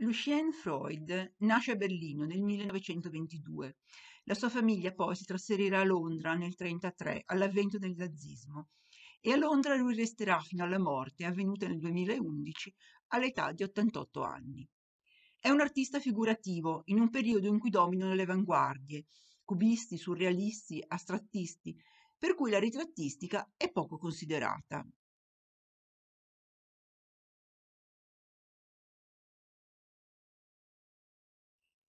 Lucien Freud nasce a Berlino nel 1922. La sua famiglia poi si trasferirà a Londra nel 1933, all'avvento del nazismo, e a Londra lui resterà fino alla morte, avvenuta nel 2011, all'età di 88 anni. È un artista figurativo in un periodo in cui dominano le avanguardie, cubisti, surrealisti, astrattisti, per cui la ritrattistica è poco considerata.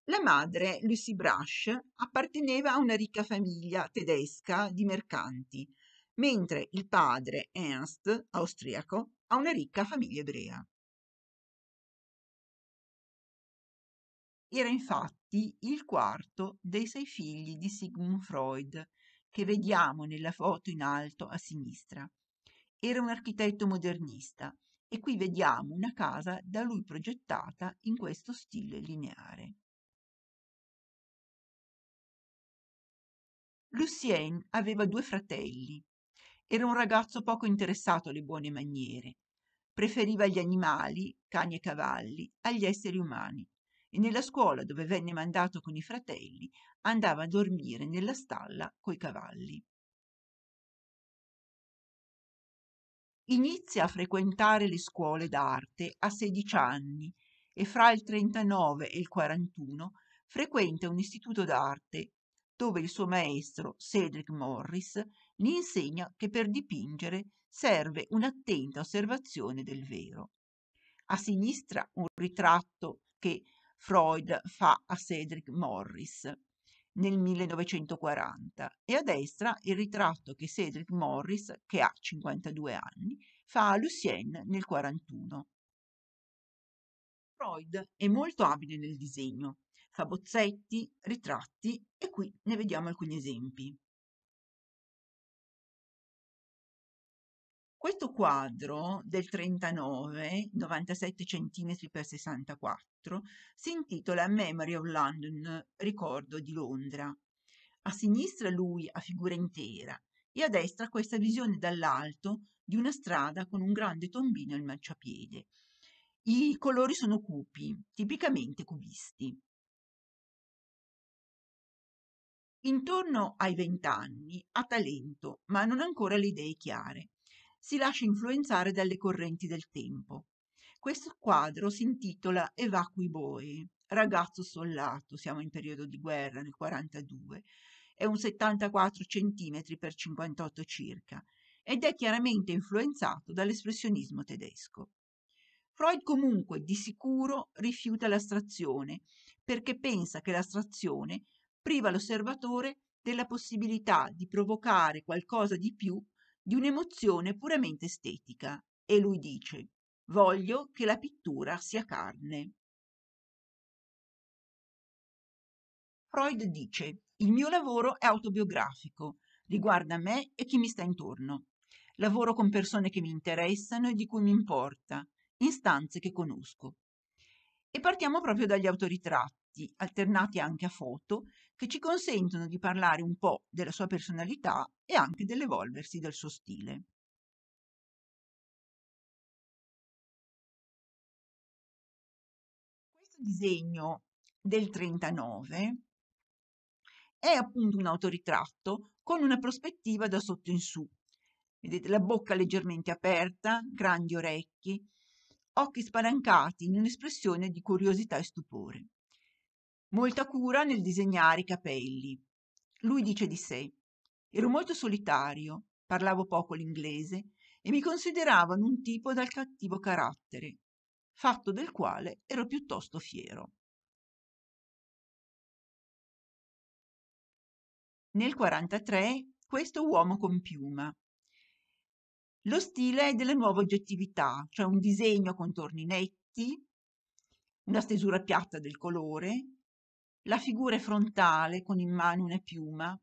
La madre, Lucy Brush, apparteneva a una ricca famiglia tedesca di mercanti, mentre il padre, Ernst, austriaco, a una ricca famiglia ebrea. Era infatti il quarto dei sei figli di Sigmund Freud, che vediamo nella foto in alto a sinistra. Era un architetto modernista e qui vediamo una casa da lui progettata in questo stile lineare. lucien aveva due fratelli era un ragazzo poco interessato alle buone maniere preferiva gli animali cani e cavalli agli esseri umani e nella scuola dove venne mandato con i fratelli andava a dormire nella stalla coi cavalli inizia a frequentare le scuole d'arte a 16 anni e fra il 39 e il 41 frequenta un istituto d'arte dove il suo maestro Cedric Morris gli insegna che per dipingere serve un'attenta osservazione del vero. A sinistra un ritratto che Freud fa a Cedric Morris nel 1940 e a destra il ritratto che Cedric Morris, che ha 52 anni, fa a Lucien nel 1941. Freud è molto abile nel disegno, fa bozzetti, ritratti e qui ne vediamo alcuni esempi. Questo quadro del 39, 97 cm x 64, si intitola Memory of London, ricordo di Londra. A sinistra lui a figura intera e a destra questa visione dall'alto di una strada con un grande tombino al marciapiede. I colori sono cupi, tipicamente cubisti. Intorno ai vent'anni ha talento, ma non ancora le idee chiare. Si lascia influenzare dalle correnti del tempo. Questo quadro si intitola Evacui Boe, ragazzo sollato, siamo in periodo di guerra nel 42, è un 74 cm per 58 circa ed è chiaramente influenzato dall'espressionismo tedesco. Freud comunque di sicuro rifiuta l'astrazione perché pensa che l'astrazione priva l'osservatore della possibilità di provocare qualcosa di più di un'emozione puramente estetica. E lui dice, voglio che la pittura sia carne. Freud dice, il mio lavoro è autobiografico, riguarda me e chi mi sta intorno. Lavoro con persone che mi interessano e di cui mi importa, in stanze che conosco. E partiamo proprio dagli autoritratti, alternati anche a foto, che ci consentono di parlare un po' della sua personalità e anche dell'evolversi del suo stile. Questo disegno del 39 è appunto un autoritratto con una prospettiva da sotto in su. Vedete la bocca leggermente aperta, grandi orecchi, occhi spalancati in un'espressione di curiosità e stupore molta cura nel disegnare i capelli. Lui dice di sé: Ero molto solitario, parlavo poco l'inglese e mi consideravano un tipo dal cattivo carattere, fatto del quale ero piuttosto fiero. Nel 1943 questo uomo con piuma. Lo stile è della nuova oggettività, cioè un disegno a contorni netti, una stesura piatta del colore, la figura è frontale con in mano una piuma.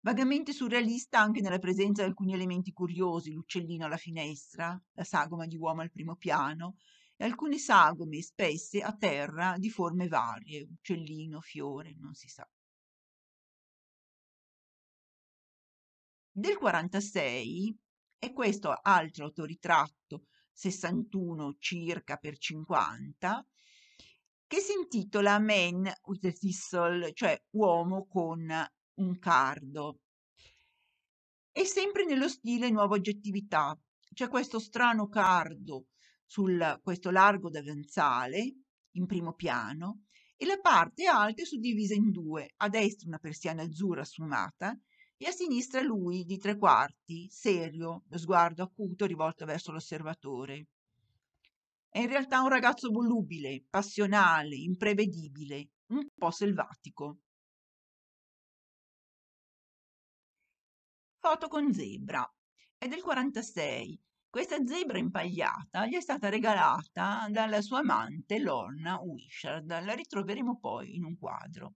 Vagamente surrealista anche nella presenza di alcuni elementi curiosi, l'uccellino alla finestra, la sagoma di uomo al primo piano e alcune sagome spesse a terra di forme varie, uccellino, fiore, non si sa. Del 46 è questo altro autoritratto, 61 circa per 50, che si intitola Man with a Thistle, cioè Uomo con un cardo. E sempre nello stile Nuova Oggettività, c'è questo strano cardo su questo largo davanzale in primo piano e la parte alta è suddivisa in due, a destra una persiana azzurra sfumata e a sinistra lui di tre quarti, serio, lo sguardo acuto rivolto verso l'osservatore. È in realtà un ragazzo volubile, passionale, imprevedibile, un po' selvatico. Foto con zebra. È del 46. Questa zebra impagliata gli è stata regalata dalla sua amante Lorna Wishard. La ritroveremo poi in un quadro.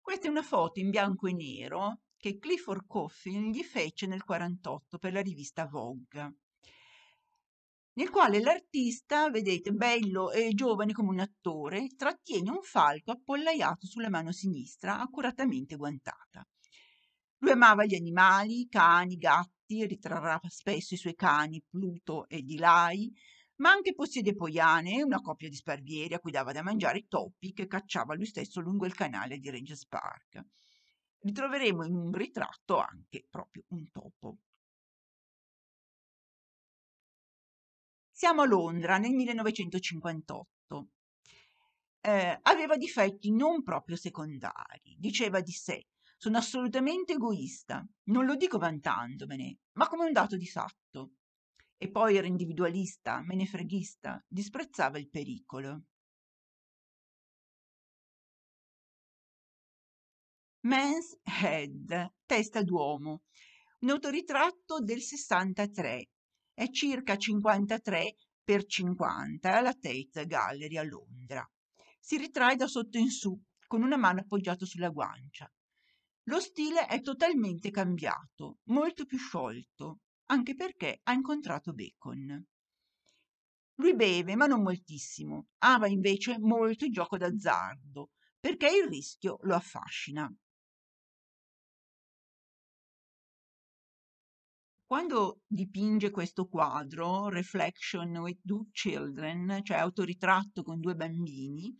Questa è una foto in bianco e nero che Clifford Coffin gli fece nel 1948 per la rivista Vogue nel quale l'artista, vedete, bello e giovane come un attore, trattiene un falco appollaiato sulla mano sinistra, accuratamente guantata. Lui amava gli animali, cani, gatti, ritrarrà spesso i suoi cani Pluto e Dilai, ma anche possiede poiane, una coppia di sparvieri a cui dava da mangiare topi che cacciava lui stesso lungo il canale di Ranges Park ritroveremo in un ritratto anche proprio un topo. Siamo a Londra nel 1958. Eh, aveva difetti non proprio secondari, diceva di sé. Sono assolutamente egoista, non lo dico vantandomene, ma come un dato di fatto. E poi era individualista, menefreghista, disprezzava il pericolo. Man's Head, Testa d'uomo, un autoritratto del 63, è circa 53 per 50 alla Tate Gallery a Londra. Si ritrae da sotto in su, con una mano appoggiata sulla guancia. Lo stile è totalmente cambiato, molto più sciolto, anche perché ha incontrato Bacon. Lui beve, ma non moltissimo, ama invece molto il gioco d'azzardo, perché il rischio lo affascina. Quando dipinge questo quadro, Reflection with Two Children, cioè autoritratto con due bambini,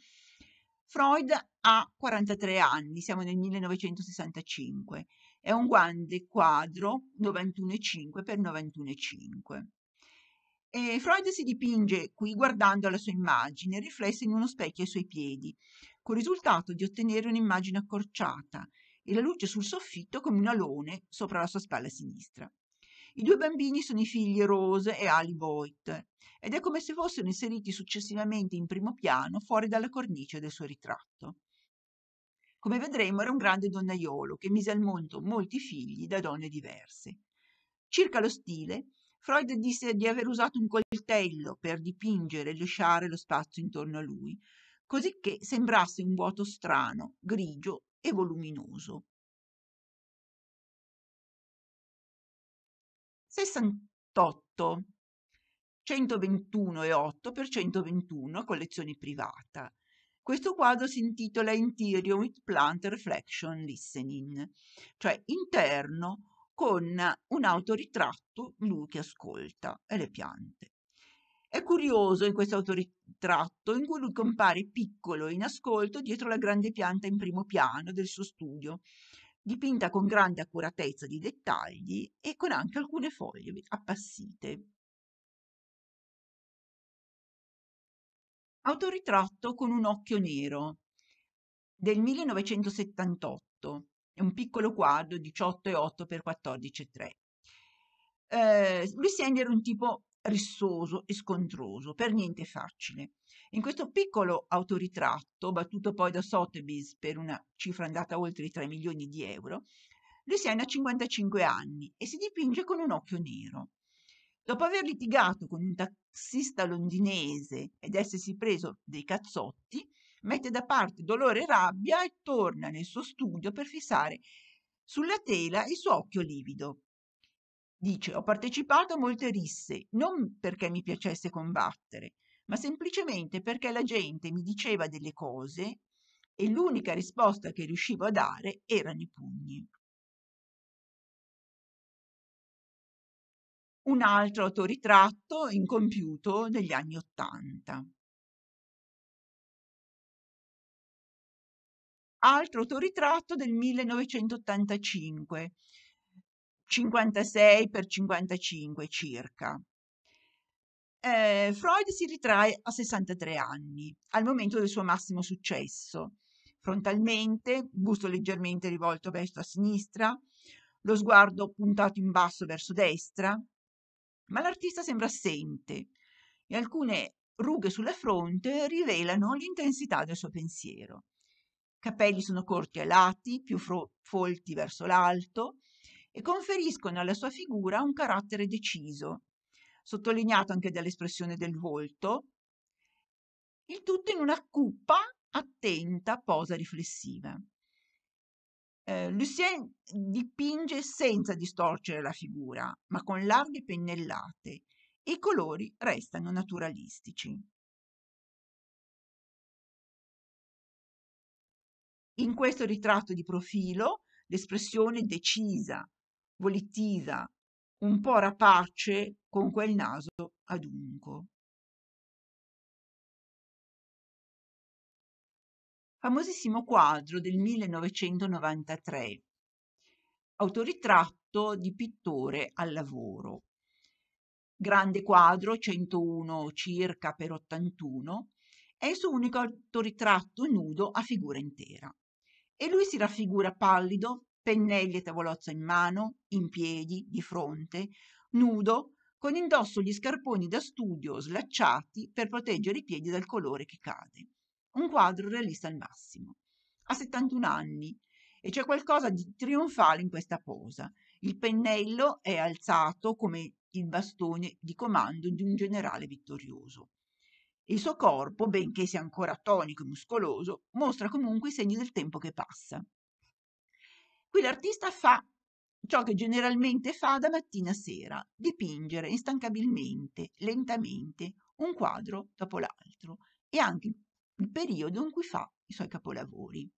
Freud ha 43 anni, siamo nel 1965. È un grande quadro 91,5 x 91,5. E Freud si dipinge qui guardando la sua immagine riflessa in uno specchio ai suoi piedi, col risultato di ottenere un'immagine accorciata e la luce sul soffitto come un alone sopra la sua spalla sinistra. I due bambini sono i figli Rose e Ali Voigt ed è come se fossero inseriti successivamente in primo piano fuori dalla cornice del suo ritratto. Come vedremo era un grande donnaiolo che mise al mondo molti figli da donne diverse. Circa lo stile, Freud disse di aver usato un coltello per dipingere e lisciare lo spazio intorno a lui, così che sembrasse un vuoto strano, grigio e voluminoso. 68, 121 e 8 per 121, collezione privata. Questo quadro si intitola Interior with Plant Reflection Listening, cioè interno con un autoritratto, lui che ascolta e le piante. È curioso in questo autoritratto in cui lui compare piccolo in ascolto dietro la grande pianta in primo piano del suo studio, dipinta con grande accuratezza di dettagli e con anche alcune foglie appassite. Autoritratto con un occhio nero del 1978, è un piccolo quadro 18,8 x 14,3. Eh, lui sembra un tipo rissoso e scontroso, per niente facile. In questo piccolo autoritratto, battuto poi da Sotheby's per una cifra andata oltre i 3 milioni di euro, Luciana ha 55 anni e si dipinge con un occhio nero. Dopo aver litigato con un taxista londinese ed essersi preso dei cazzotti, mette da parte dolore e rabbia e torna nel suo studio per fissare sulla tela il suo occhio livido. Dice: Ho partecipato a molte risse, non perché mi piacesse combattere, ma semplicemente perché la gente mi diceva delle cose e l'unica risposta che riuscivo a dare erano i pugni. Un altro autoritratto incompiuto degli anni Ottanta. Altro autoritratto del 1985 56 per 55 circa. Eh, Freud si ritrae a 63 anni, al momento del suo massimo successo. Frontalmente, busto leggermente rivolto verso a sinistra, lo sguardo puntato in basso verso destra, ma l'artista sembra assente e alcune rughe sulla fronte rivelano l'intensità del suo pensiero. I Capelli sono corti ai lati, più fro- folti verso l'alto, e conferiscono alla sua figura un carattere deciso, sottolineato anche dall'espressione del volto, il tutto in una cupa, attenta posa riflessiva. Eh, Lucien dipinge senza distorcere la figura, ma con larghe pennellate, e i colori restano naturalistici. In questo ritratto di profilo, l'espressione decisa volettiva, un po' rapace, con quel naso adunco. Famosissimo quadro del 1993, autoritratto di pittore al lavoro. Grande quadro, 101 circa per 81, è il suo unico autoritratto nudo a figura intera. E lui si raffigura pallido, pennelli e tavolozza in mano, in piedi, di fronte, nudo, con indosso gli scarponi da studio slacciati per proteggere i piedi dal colore che cade. Un quadro realista al massimo. Ha 71 anni e c'è qualcosa di trionfale in questa posa. Il pennello è alzato come il bastone di comando di un generale vittorioso. Il suo corpo, benché sia ancora tonico e muscoloso, mostra comunque i segni del tempo che passa. Qui l'artista fa ciò che generalmente fa da mattina a sera, dipingere instancabilmente, lentamente, un quadro dopo l'altro e anche il periodo in cui fa i suoi capolavori.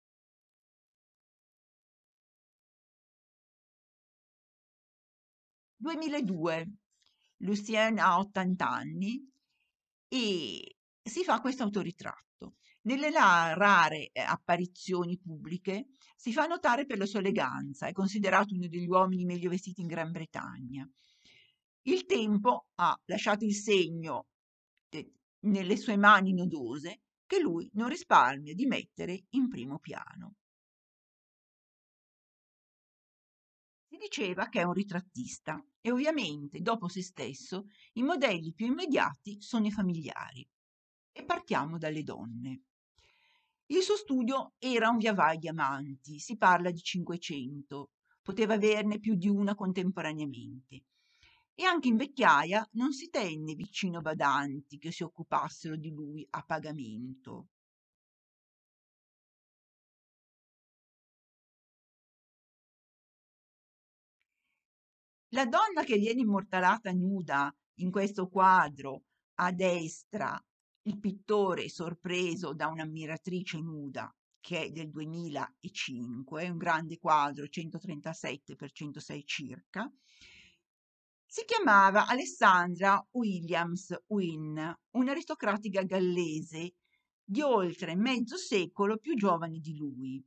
«2002. Lucien ha 80 anni e si fa questo autoritratto. Nelle rare eh, apparizioni pubbliche si fa notare per la sua eleganza, è considerato uno degli uomini meglio vestiti in Gran Bretagna. Il tempo ha lasciato il segno eh, nelle sue mani nodose che lui non risparmia di mettere in primo piano. Si diceva che è un ritrattista e ovviamente dopo se stesso i modelli più immediati sono i familiari. E partiamo dalle donne. Il suo studio era un via vai di amanti, si parla di 500, poteva averne più di una contemporaneamente. E anche in vecchiaia non si tenne vicino badanti che si occupassero di lui a pagamento. La donna che viene immortalata nuda in questo quadro a destra il pittore, sorpreso da un'ammiratrice nuda, che è del 2005, un grande quadro, 137 per 106 circa, si chiamava Alessandra Williams Wynne, un'aristocratica gallese di oltre mezzo secolo più giovane di lui,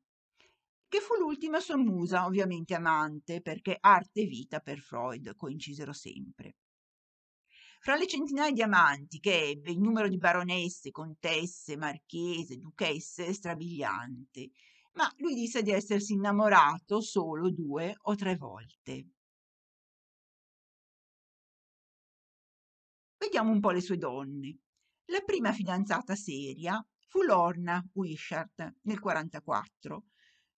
che fu l'ultima sua musa, ovviamente amante, perché arte e vita per Freud coincisero sempre. Fra le centinaia di amanti che ebbe, il numero di baronesse, contesse, marchese, duchesse è strabiliante, ma lui disse di essersi innamorato solo due o tre volte. Vediamo un po' le sue donne. La prima fidanzata seria fu Lorna Wishart nel 44.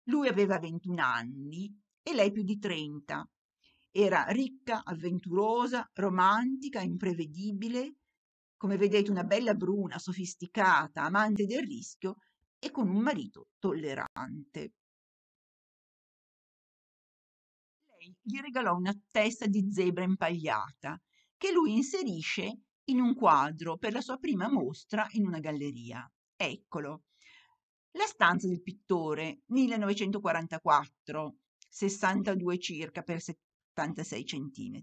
Lui aveva 21 anni e lei più di 30 era ricca, avventurosa, romantica, imprevedibile, come vedete una bella bruna, sofisticata, amante del rischio e con un marito tollerante. Lei gli regalò una testa di zebra impagliata che lui inserisce in un quadro per la sua prima mostra in una galleria. Eccolo. La stanza del pittore, 1944, 62 circa per 70. 86 cm.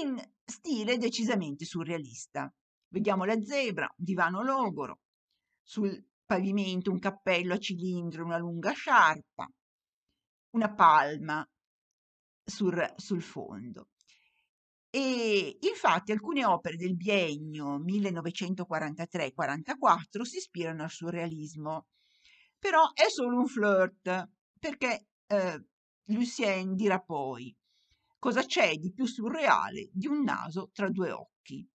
In stile decisamente surrealista. Vediamo la zebra, un divano logoro, sul pavimento un cappello a cilindro, una lunga sciarpa, una palma sul, sul fondo. E infatti alcune opere del biennio 1943-44 si ispirano al surrealismo, però è solo un flirt, perché eh, Lucien dirà poi, cosa c'è di più surreale di un naso tra due occhi?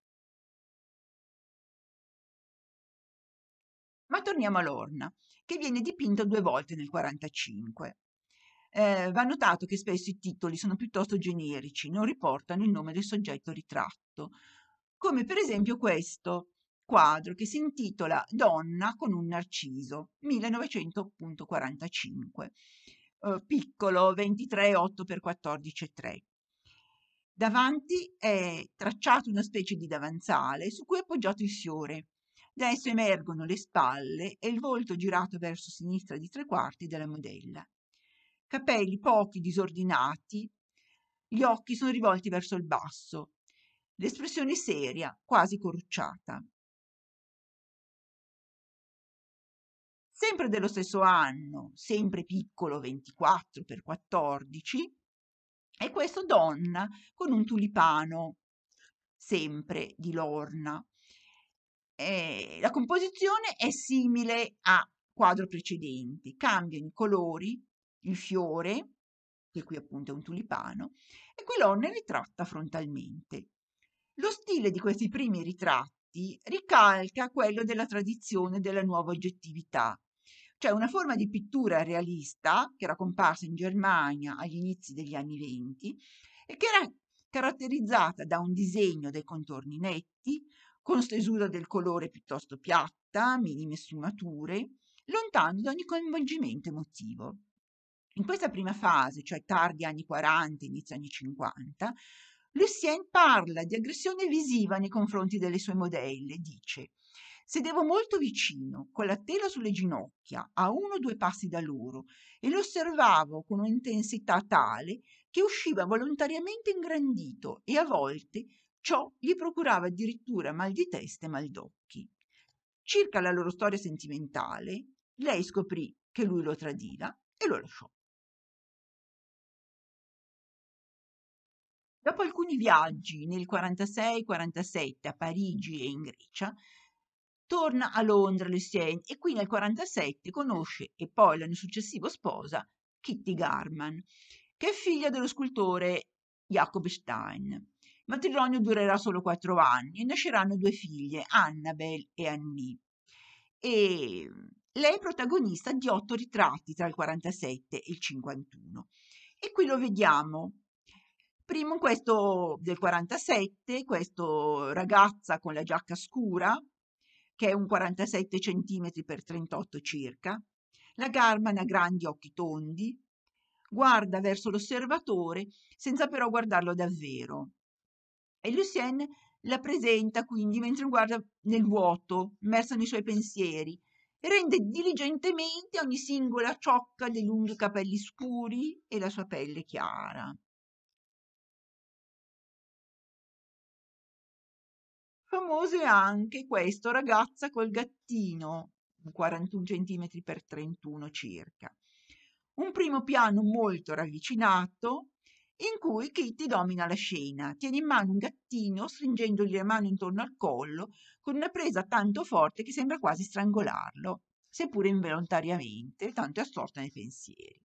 Ma torniamo a Lorna, che viene dipinta due volte nel 1945. Eh, va notato che spesso i titoli sono piuttosto generici, non riportano il nome del soggetto ritratto, come per esempio questo quadro che si intitola Donna con un narciso, 1945, Uhm, piccolo 23,8 x 14,3. Davanti è tracciato una specie di davanzale su cui è appoggiato il fiore. Da esso emergono le spalle e il volto girato verso sinistra di tre quarti della modella. Capelli pochi, disordinati, gli occhi sono rivolti verso il basso, l'espressione seria, quasi corrucciata. sempre dello stesso anno, sempre piccolo 24 per 14, e questo donna con un tulipano, sempre di Lorna. Eh, la composizione è simile a quadro precedente, cambiano i colori, il fiore, che qui appunto è un tulipano, e qui Lorna ritratta frontalmente. Lo stile di questi primi ritratti ricalca quello della tradizione della nuova oggettività, cioè una forma di pittura realista che era comparsa in Germania agli inizi degli anni venti e che era caratterizzata da un disegno dei contorni netti, con stesura del colore piuttosto piatta, minime sfumature, lontano da ogni coinvolgimento emotivo. In questa prima fase, cioè tardi anni 40, inizio anni 50, Lucien parla di aggressione visiva nei confronti delle sue modelle, dice Sedevo molto vicino, con la tela sulle ginocchia, a uno o due passi da loro, e lo osservavo con un'intensità tale che usciva volontariamente ingrandito e a volte ciò gli procurava addirittura mal di testa e mal d'occhi. Circa la loro storia sentimentale, lei scoprì che lui lo tradiva e lo lasciò. Dopo alcuni viaggi nel 46-47 a Parigi e in Grecia, torna a Londra Lucienne e qui nel 47 conosce e poi l'anno successivo sposa Kitty Garman, che è figlia dello scultore Jacob Stein. Il matrimonio durerà solo quattro anni e nasceranno due figlie, Annabel e Annie. E lei è protagonista di otto ritratti tra il 47 e il 51. E qui lo vediamo. Primo questo del 47, questo ragazza con la giacca scura, che è un 47 cm per 38 circa, la Garman ha grandi occhi tondi, guarda verso l'osservatore senza però guardarlo davvero. E Lucien la presenta quindi mentre guarda nel vuoto, immersa nei suoi pensieri, e rende diligentemente ogni singola ciocca dei lunghi capelli scuri e la sua pelle chiara. Famoso è anche questo Ragazza col gattino, 41 cm x 31 circa. Un primo piano molto ravvicinato in cui Kitty domina la scena, tiene in mano un gattino stringendogli la mano intorno al collo con una presa tanto forte che sembra quasi strangolarlo, seppure involontariamente, tanto è assorta nei pensieri.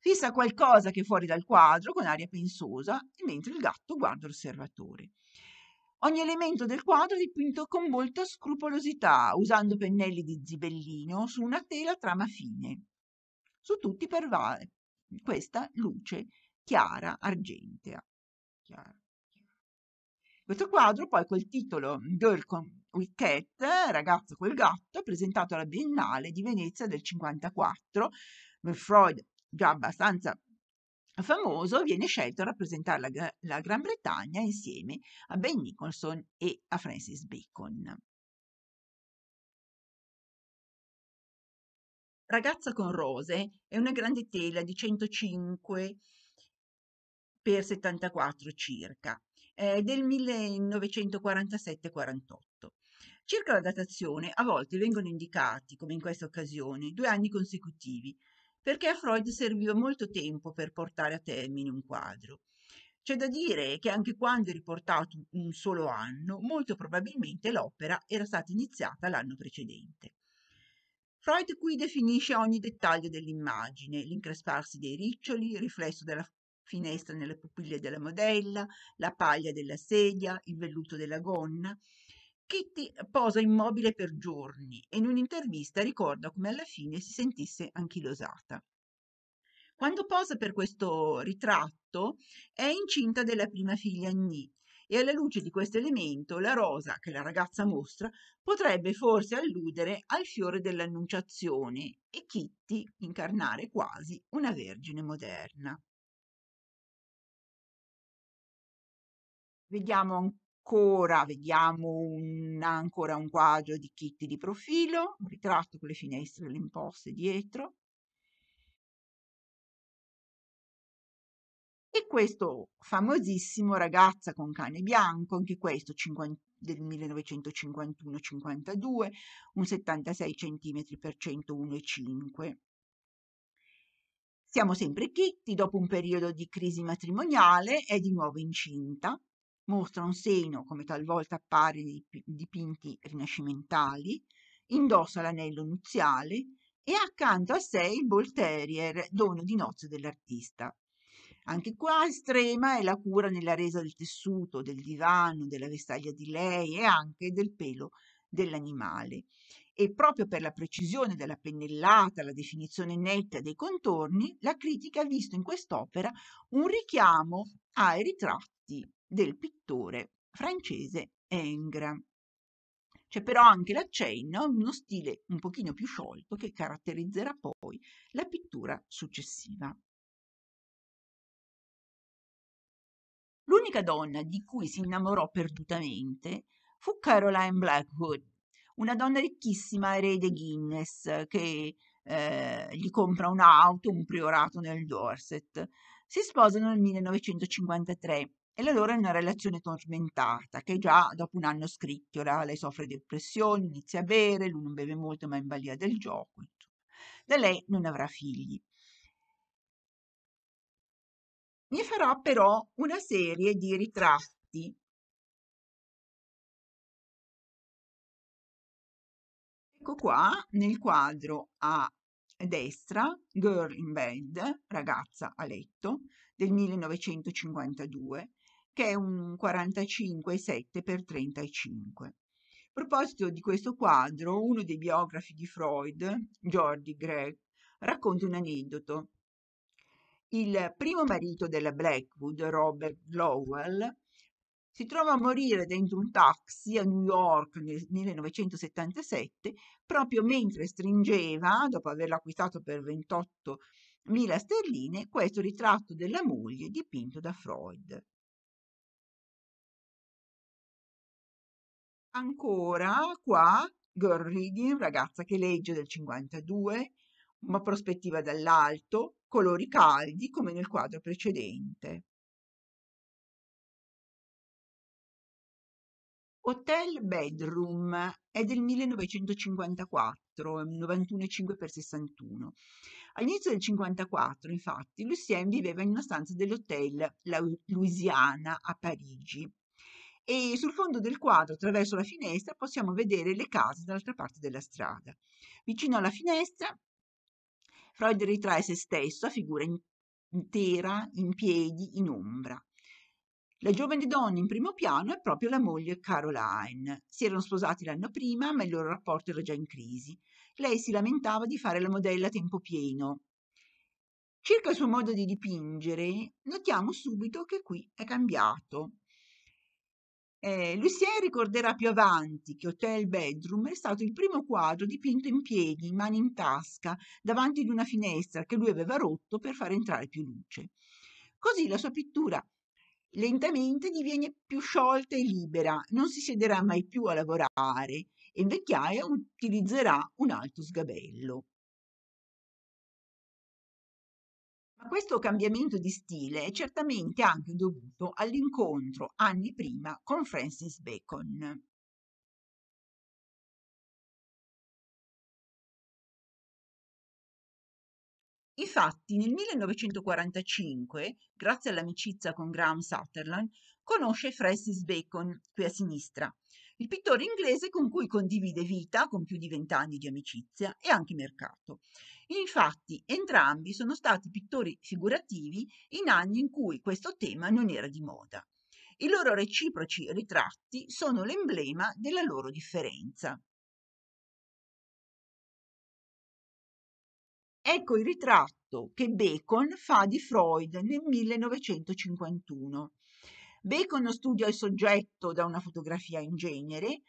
Fissa qualcosa che è fuori dal quadro con aria pensosa, mentre il gatto guarda l'osservatore. Ogni elemento del quadro è dipinto con molta scrupolosità, usando pennelli di zibellino su una tela trama fine. Su tutti pervade questa luce chiara argentea. Chiara. Questo quadro, poi col titolo Girl with Cat, ragazzo col gatto, presentato alla Biennale di Venezia del 54, Freud già abbastanza Famoso viene scelto a rappresentare la, la Gran Bretagna insieme a Ben Nicholson e a Francis Bacon. Ragazza con rose è una grande tela di 105 x 74 circa, eh, del 1947-48. Circa la datazione, a volte vengono indicati, come in questa occasione, due anni consecutivi, perché a Freud serviva molto tempo per portare a termine un quadro. C'è da dire che anche quando è riportato un solo anno, molto probabilmente l'opera era stata iniziata l'anno precedente. Freud qui definisce ogni dettaglio dell'immagine, l'incresparsi dei riccioli, il riflesso della finestra nelle pupille della modella, la paglia della sedia, il velluto della gonna. Kitty posa immobile per giorni e in un'intervista ricorda come alla fine si sentisse anchilosata. Quando posa per questo ritratto è incinta della prima figlia Annie e alla luce di questo elemento la rosa che la ragazza mostra potrebbe forse alludere al fiore dell'Annunciazione e Kitty incarnare quasi una vergine moderna. Vediamo ancora ancora, vediamo un, ancora un quadro di Kitty di profilo, un ritratto con le finestre e le imposte dietro. E questo famosissimo Ragazza con cane bianco, anche questo 50, del 1951-52, un 76 cm x 101,5. Siamo sempre Kitty, dopo un periodo di crisi matrimoniale è di nuovo incinta, mostra un seno, come talvolta appare nei dipinti rinascimentali, indossa l'anello nuziale e accanto a sé il Bull Terrier, dono di nozze dell'artista. Anche qua estrema è la cura nella resa del tessuto, del divano, della vestaglia di lei e anche del pelo dell'animale. E proprio per la precisione della pennellata, la definizione netta dei contorni, la critica ha visto in quest'opera un richiamo ai ritratti del pittore francese Engra. C'è cioè, però anche l'accenno a uno stile un pochino più sciolto che caratterizzerà poi la pittura successiva. L'unica donna di cui si innamorò perdutamente fu Caroline Blackwood, una donna ricchissima erede Guinness che eh, gli compra un'auto, un priorato nel Dorset. Si sposano nel 1953 e la loro è una relazione tormentata, che già dopo un anno scricchiola, lei soffre di depressioni, inizia a bere, lui non beve molto ma è in balia del gioco. Da lei non avrà figli. Ne farà però una serie di ritratti ecco qua nel quadro a destra, Girl in Bed, ragazza a letto, del 1952, che è un 45,7 per 35. A proposito di questo quadro, uno dei biografi di Freud, Jordi Gregg, racconta un aneddoto. Il primo marito della Blackwood, Robert Lowell, si trova a morire dentro un taxi a New York nel 1977 proprio mentre stringeva, dopo averlo acquistato per 28.000 sterline, questo ritratto della moglie dipinto da Freud. Ancora qua, girl reading, ragazza che legge del 52, una prospettiva dall'alto, colori caldi come nel quadro precedente. Hotel Bedroom è del 1954, 91,5 x 61. All'inizio del 1954, infatti, Lucien viveva in una stanza dell'hotel La Louisiana a Parigi e sul fondo del quadro, attraverso la finestra, possiamo vedere le case dall'altra parte della strada. Vicino alla finestra, Freud ritrae se stesso a figura intera, in piedi, in ombra. La giovane donna in primo piano è proprio la moglie Caroline. Si erano sposati l'anno prima, ma il loro rapporto era già in crisi. Lei si lamentava di fare la modella a tempo pieno. Circa il suo modo di dipingere, notiamo subito che qui è cambiato. Eh, Lussier ricorderà più avanti che Hotel Bedroom è stato il primo quadro dipinto in pieghi, mani in tasca, davanti ad una finestra che lui aveva rotto per far entrare più luce. Così la sua pittura lentamente diviene più sciolta e libera, non si siederà mai più a lavorare e in vecchiaia utilizzerà un alto sgabello. Questo cambiamento di stile è certamente anche dovuto all'incontro anni prima con Francis Bacon. Infatti, nel 1945, grazie all'amicizia con Graham Sutherland, conosce Francis Bacon, qui a sinistra, il pittore inglese con cui condivide vita con più di vent'anni di amicizia e anche mercato, Infatti entrambi sono stati pittori figurativi in anni in cui questo tema non era di moda. I loro reciproci ritratti sono l'emblema della loro differenza. Ecco il ritratto che Bacon fa di Freud nel 1951. Bacon studia il soggetto da una fotografia in genere,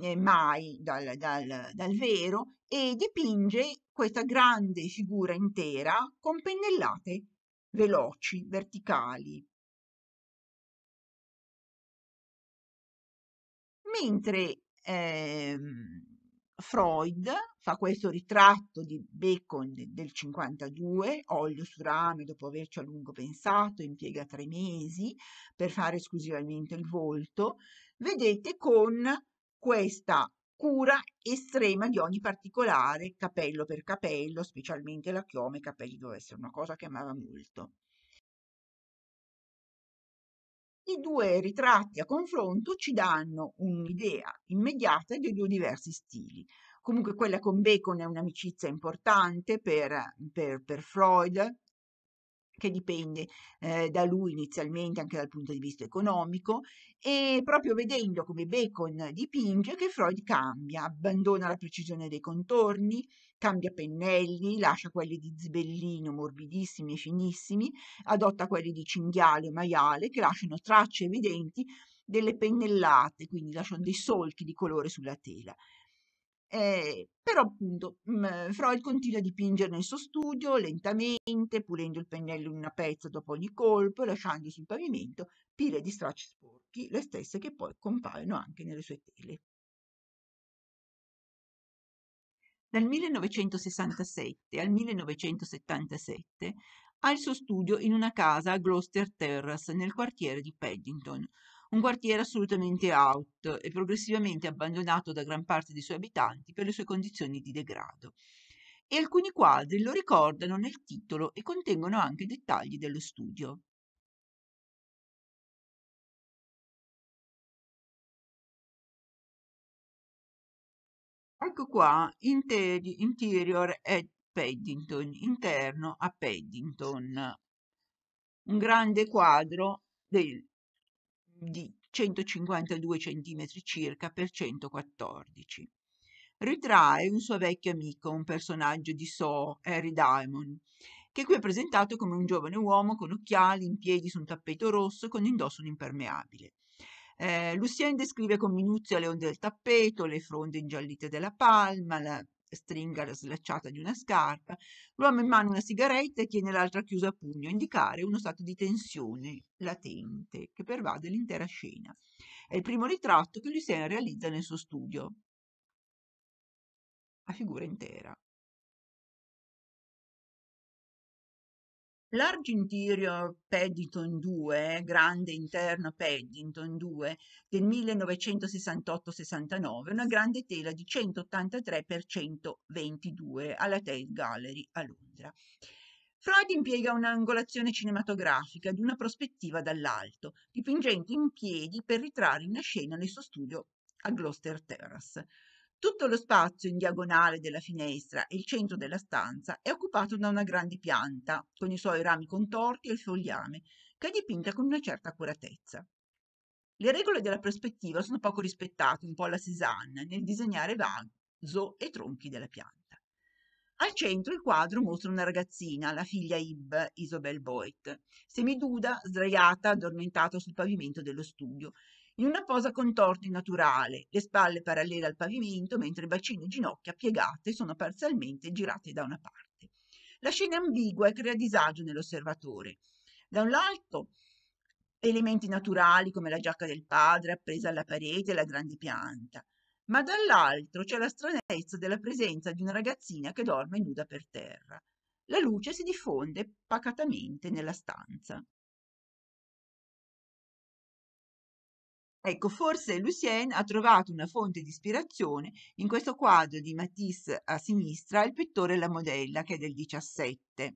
eh, mai dal, dal, dal vero e dipinge questa grande figura intera con pennellate veloci, verticali. Mentre ehm, Freud fa questo ritratto di Bacon del 52, olio su rame dopo averci a lungo pensato, impiega tre mesi per fare esclusivamente il volto, vedete con questa cura estrema di ogni particolare, capello per capello, specialmente la chioma e i capelli doveva essere una cosa che amava molto. I due ritratti a confronto ci danno un'idea immediata dei due diversi stili. Comunque quella con Bacon è un'amicizia importante per, per, per Freud, che dipende eh, da lui inizialmente anche dal punto di vista economico e proprio vedendo come Bacon dipinge che Freud cambia, abbandona la precisione dei contorni, cambia pennelli, lascia quelli di zibellino morbidissimi e finissimi, adotta quelli di cinghiale e maiale che lasciano tracce evidenti delle pennellate, quindi lasciano dei solchi di colore sulla tela. Eh, però appunto mh, mhmm, Freud continua a dipingere nel suo studio lentamente, pulendo il pennello in una pezza dopo ogni colpo e lasciando sul pavimento pile di stracci sporchi, le stesse che poi compaiono anche nelle sue tele. Dal 1967 al 1977 ha il suo studio in una casa a Gloucester Terrace nel quartiere di Paddington, un quartiere assolutamente out e progressivamente abbandonato da gran parte dei suoi abitanti per le sue condizioni di degrado. E alcuni quadri lo ricordano nel titolo e contengono anche dettagli dello studio. Ecco qua interi- Interior at Paddington, interno a Paddington, un grande quadro del di 152 cm circa per 114. Ritrae un suo vecchio amico, un personaggio di Saw, Harry Diamond, che qui è presentato come un giovane uomo con occhiali, in piedi su un tappeto rosso, con indosso un impermeabile. Eh, Lucien descrive con minuzia le onde del tappeto, le fronde ingiallite della palma, la stringa la slacciata di una scarpa, l'uomo in mano una sigaretta e tiene l'altra chiusa a pugno, a indicare uno stato di tensione latente che pervade l'intera scena. È il primo ritratto che Lucien realizza nel suo studio, a figura intera. Large Interior Paddington 2, eh, grande interno Paddington 2 del 1968-69, una grande tela di 183 x 122 alla Tate Gallery a Londra. Freud impiega un'angolazione cinematografica di una prospettiva dall'alto, dipingendo in piedi per ritrarre una scena nel suo studio a Gloucester Terrace. Tutto lo spazio in diagonale della finestra e il centro della stanza è occupato da una grande pianta, con i suoi rami contorti e il fogliame, che è dipinta con una certa accuratezza. Le regole della prospettiva sono poco rispettate, un po' alla Cézanne, nel disegnare vaso e tronchi della pianta. Al centro il quadro mostra una ragazzina, la figlia Ib Isobel Boit, semiduda, sdraiata, addormentata sul pavimento dello studio, in una posa contorta e naturale, le spalle parallele al pavimento, mentre bacino e ginocchia piegate sono parzialmente girate da una parte. La scena è ambigua e crea disagio nell'osservatore. Da un lato, elementi naturali come la giacca del padre appesa alla parete e la grande pianta, ma dall'altro c'è la stranezza della presenza di una ragazzina che dorme nuda per terra. La luce si diffonde pacatamente nella stanza. Ecco, forse Lucien ha trovato una fonte di ispirazione in questo quadro di Matisse a sinistra, il pittore e La Modella, che è del 17.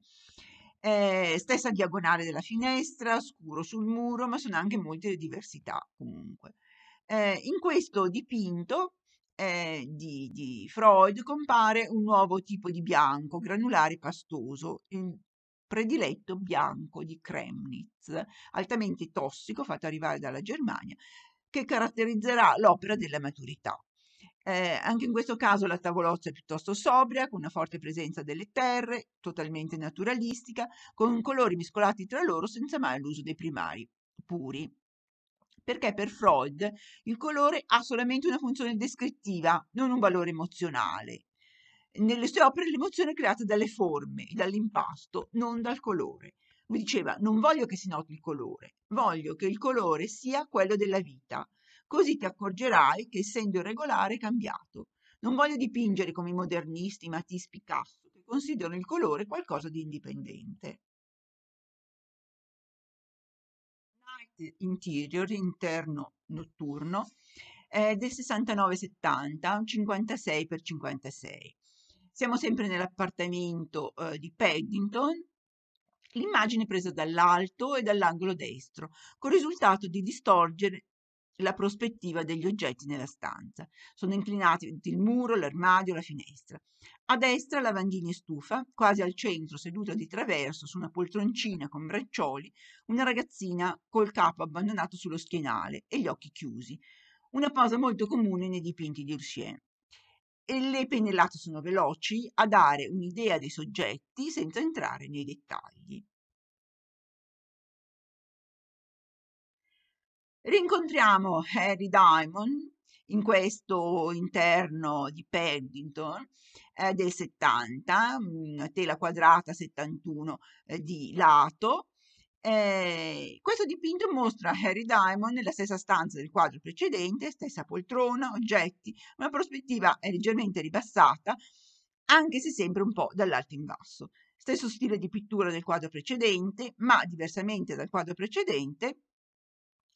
Eh, stessa diagonale della finestra, scuro sul muro, ma sono anche molte diversità comunque. Eh, in questo dipinto eh, di, di, Freud compare un nuovo tipo di bianco, granulare pastoso, il prediletto bianco di Kremnitz, altamente tossico, fatto arrivare dalla Germania, che caratterizzerà l'opera della maturità. Eh, anche in questo caso la tavolozza è piuttosto sobria, con una forte presenza delle terre, totalmente naturalistica, con colori miscolati tra loro senza mai l'uso dei primari puri. Perché per Freud il colore ha solamente una funzione descrittiva, non un valore emozionale. Nelle sue opere l'emozione è creata dalle forme, dall'impasto, non dal colore. Lui diceva non voglio che si noti il colore, voglio che il colore sia quello della vita, così ti accorgerai che essendo irregolare è cambiato. Non voglio dipingere come i modernisti Matisse Picasso, che considerano il colore qualcosa di indipendente. Night Interior, interno notturno, è del 69-70, 56 x 56. Siamo sempre nell'appartamento eh, di Paddington, L'immagine è presa dall'alto e dall'angolo destro, col risultato di distorgere la prospettiva degli oggetti nella stanza. Sono inclinati il muro, l'armadio, la finestra. A destra lavandini e stufa, quasi al centro, seduta di traverso su una poltroncina con braccioli, una ragazzina col capo abbandonato sullo schienale e gli occhi chiusi. Una posa molto comune nei dipinti di Lucien e le pennellate sono veloci a dare un'idea dei soggetti senza entrare nei dettagli. Rincontriamo Harry Diamond in questo interno di Paddington eh, del 70, una mm, tela quadrata 71 eh, di lato, eh, questo dipinto mostra Harry Diamond nella stessa stanza del quadro precedente, stessa poltrona, oggetti, una prospettiva è leggermente ribassata, anche se sempre un po' dall'alto in basso. Stesso stile di pittura del quadro precedente, ma diversamente dal quadro precedente,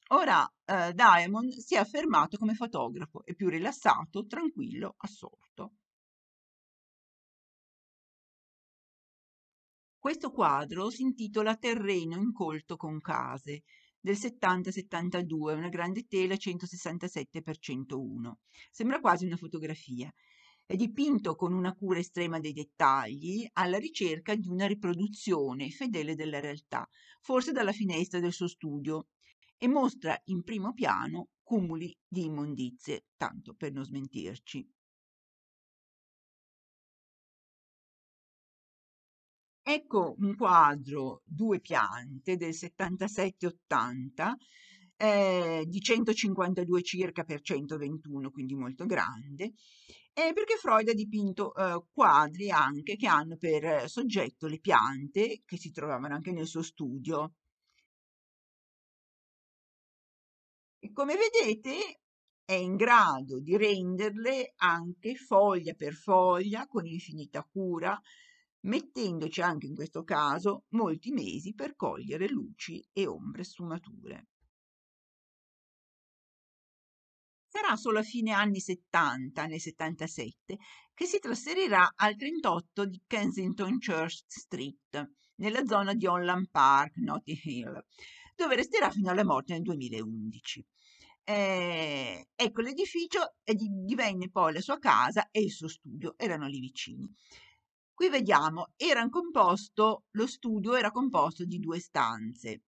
ora eh, Diamond si è affermato come fotografo, è più rilassato, tranquillo, assorto. Questo quadro si intitola Terreno incolto con case del 70-72, una grande tela 167 x 101. Sembra quasi una fotografia. È dipinto con una cura estrema dei dettagli, alla ricerca di una riproduzione fedele della realtà, forse dalla finestra del suo studio, e mostra in primo piano cumuli di immondizie, tanto per non smentirci. Ecco un quadro, due piante del 77-80 eh, di 152 circa per 121, quindi molto grande, eh, perché Freud ha dipinto eh, quadri anche che hanno per soggetto le piante che si trovavano anche nel suo studio. E come vedete è in grado di renderle anche foglia per foglia con infinita cura, mettendoci anche in questo caso molti mesi per cogliere luci e ombre sfumature. Sarà solo a fine anni 70, nel 77, che si trasferirà al 38 di Kensington Church Street, nella zona di Holland Park, Notting Hill, dove resterà fino alla morte nel 2011. Eh, ecco, l'edificio divenne poi la sua casa e il suo studio, erano lì vicini. Qui vediamo, composto, lo studio era composto di due stanze.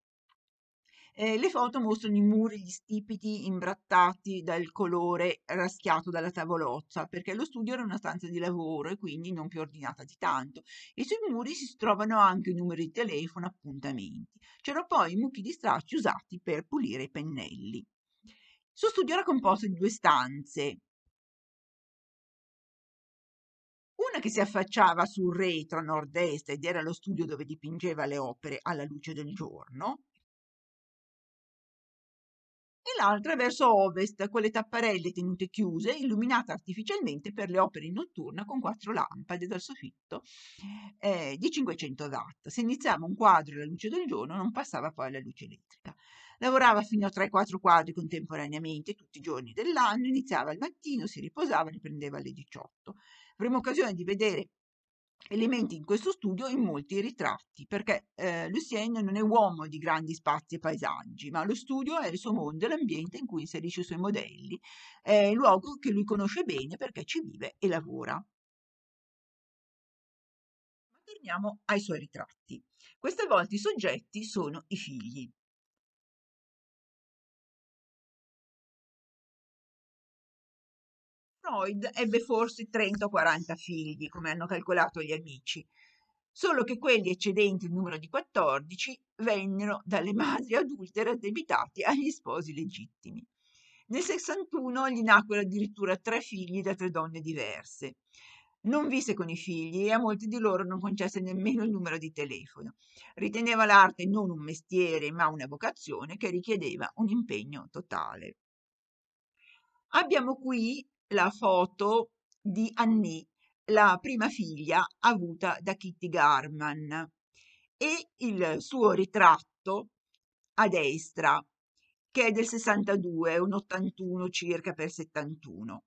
Eh, le foto mostrano i muri, gli stipiti imbrattati dal colore raschiato dalla tavolozza, perché lo studio era una stanza di lavoro e quindi non più ordinata di tanto. E sui muri si trovano anche i numeri di telefono, appuntamenti. C'erano poi i mucchi di stracci usati per pulire i pennelli. Suo studio era composto di due stanze, una che si affacciava sul retro a nord-est ed era lo studio dove dipingeva le opere alla luce del giorno, e l'altra verso ovest, con le tapparelle tenute chiuse, illuminata artificialmente per le opere in notturna con quattro lampade dal soffitto eh, di 500 watt. Se iniziava un quadro alla luce del giorno non passava poi alla luce elettrica. Lavorava fino a 3-4 quadri contemporaneamente tutti i giorni dell'anno, iniziava al mattino, si riposava e riprendeva alle 18. Avremo occasione di vedere elementi in questo studio in molti ritratti, perché eh, Lucien non è uomo di grandi spazi e paesaggi, ma lo studio è il suo mondo l'ambiente in cui inserisce i suoi modelli, è il luogo che lui conosce bene perché ci vive e lavora. Ma torniamo ai suoi ritratti. Questa volta i soggetti sono i figli. Freud ebbe forse 30 o 40 figli, come hanno calcolato gli amici, solo che quelli eccedenti il numero di 14 vennero dalle madri adultere debitati agli sposi legittimi. Nel 61 gli nacquero addirittura tre figli da tre donne diverse. Non visse con i figli e a molti di loro non concesse nemmeno il numero di telefono. Riteneva l'arte non un mestiere ma una vocazione che richiedeva un impegno totale. Abbiamo qui la foto di Annie, la prima figlia avuta da Kitty Garman, e il suo ritratto a destra, che è del 62, un 81 circa per 71.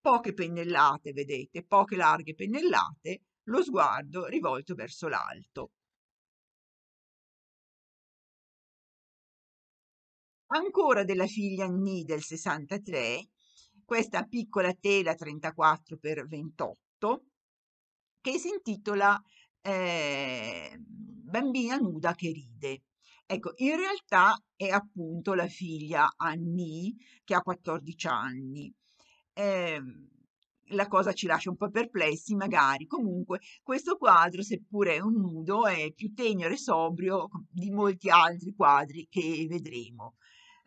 Poche pennellate, vedete, poche larghe pennellate, lo sguardo rivolto verso l'alto. Ancora della figlia Annie del 63, questa piccola tela 34x28 che si intitola eh, Bambina nuda che ride. Ecco, in realtà è appunto la figlia Annie che ha 14 anni. Eh, la cosa ci lascia un po' perplessi, magari. Comunque, questo quadro, seppure è un nudo, è più tenero e sobrio di molti altri quadri che vedremo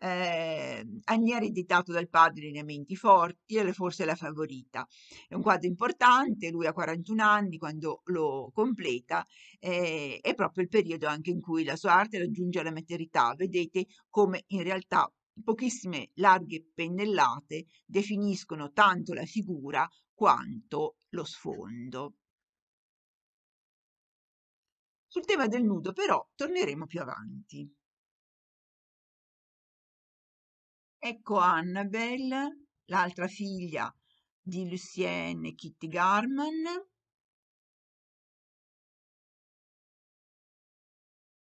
eh, Annie ha ereditato dal padre lineamenti forti e forse la favorita. È un quadro importante, lui ha 41 anni quando lo completa, eh, è proprio il periodo anche in cui la sua arte raggiunge la maturità. Vedete come in realtà pochissime larghe pennellate definiscono tanto la figura quanto lo sfondo. Sul tema del nudo però torneremo più avanti. Ecco Annabelle, l'altra figlia di Lucienne Kitty Garman,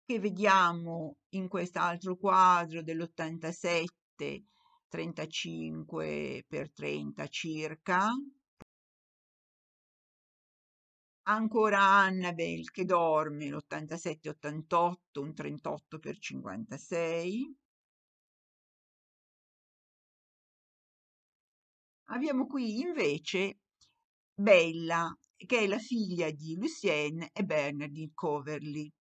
che vediamo in quest'altro quadro dell'87 35 per 30 circa. Ancora Annabelle che dorme l'87-88, un 38 per 56. Abbiamo qui invece Bella, che è la figlia di Lucienne e Bernardine Coverly,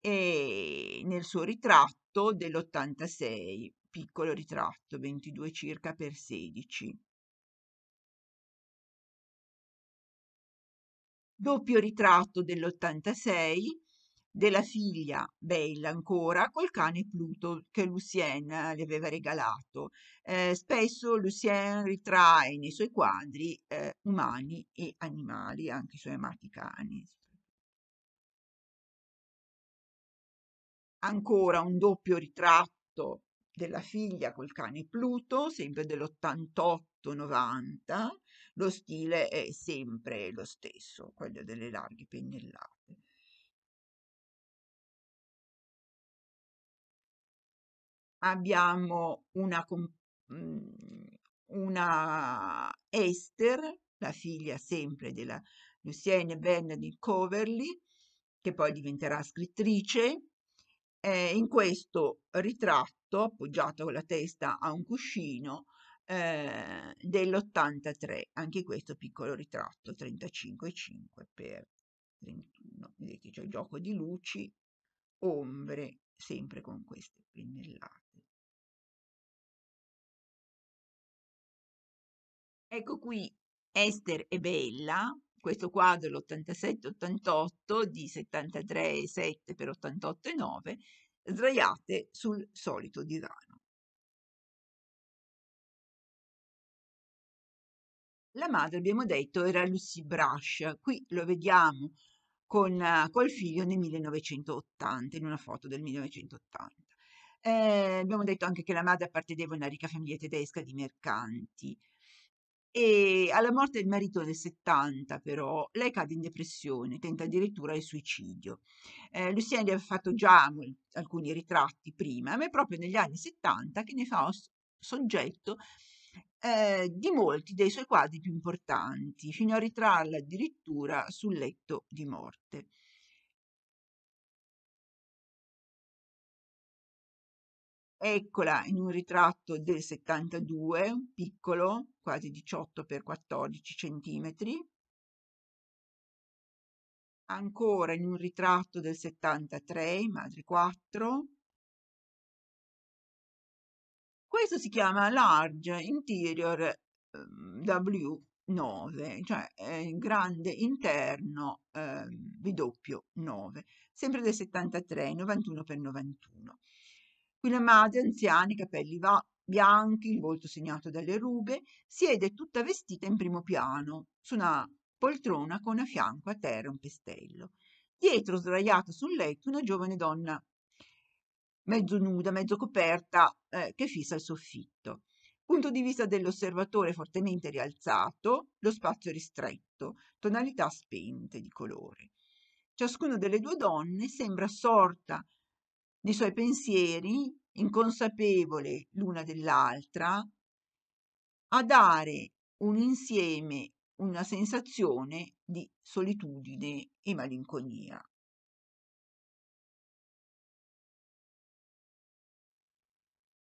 e nel suo ritratto dell'86, piccolo ritratto, 22 circa per 16. Doppio ritratto dell'86 della figlia Bella ancora col cane Pluto che Lucien eh, le aveva regalato. Eh, spesso Lucien ritrae nei suoi quadri eh, umani e animali, anche i suoi amati cani. Ancora un doppio ritratto della figlia col cane Pluto, sempre dell'88-90, lo stile è sempre lo stesso, quello delle larghe pennellate. abbiamo una, mhmm, una Esther, la figlia sempre della Lucienne Bernadine Coverly, che poi diventerà scrittrice. Eh, in questo ritratto, appoggiato con la testa a un cuscino, eh, dell'83, anche questo piccolo ritratto 35,5 x 31. Vedete c'è il gioco di luci, ombre, sempre con queste pennellate. Ecco qui Esther e Bella, questo quadro l'87-88 di 73,7 per 88,9, sdraiate sul solito divano. La madre, abbiamo detto, era Lucy Brush, qui lo vediamo con, eh, col figlio nel 1980, in una foto del 1980. Eh, abbiamo detto anche che la madre apparteneva a una ricca famiglia tedesca di mercanti e alla morte del marito nel 70 però lei cade in depressione, tenta addirittura il suicidio. Eh, Lucien gli aveva fatto già alcuni ritratti prima, ma è proprio negli anni 70 che ne fa soggetto eh, di molti dei suoi quadri più importanti, fino a ritrarla addirittura sul letto di morte. Eccola in un ritratto del 72, piccolo, quasi 18 x 14 cm. Ancora in un ritratto del 73, madre 4. Questo si chiama Large Interior ehm, W9, cioè eh, grande interno ehm, W9, sempre del 73, 91 x 91. Qui Quella madre anziana, i capelli va- bianchi, il volto segnato dalle rughe, siede tutta vestita in primo piano, su una poltrona con a fianco a terra un pestello. Dietro, sdraiata sul letto, una giovane donna, mezzo nuda, mezzo coperta, eh, che fissa il soffitto. Punto di vista dell'osservatore fortemente rialzato, lo spazio ristretto, tonalità spente di colore. Ciascuna delle due donne sembra sorta dei suoi pensieri, inconsapevole l'una dell'altra, a dare un insieme, una sensazione di solitudine e malinconia.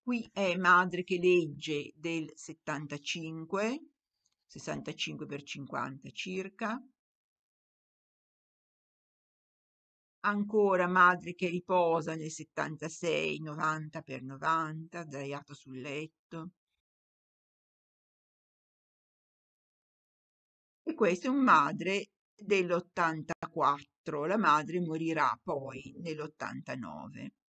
Qui è Madre che legge del 75, 65 per 50 circa, ancora madre che riposa nel 76, 90 per 90, sdraiato sul letto. E questa è un madre dell'84, la madre morirà poi nell'89.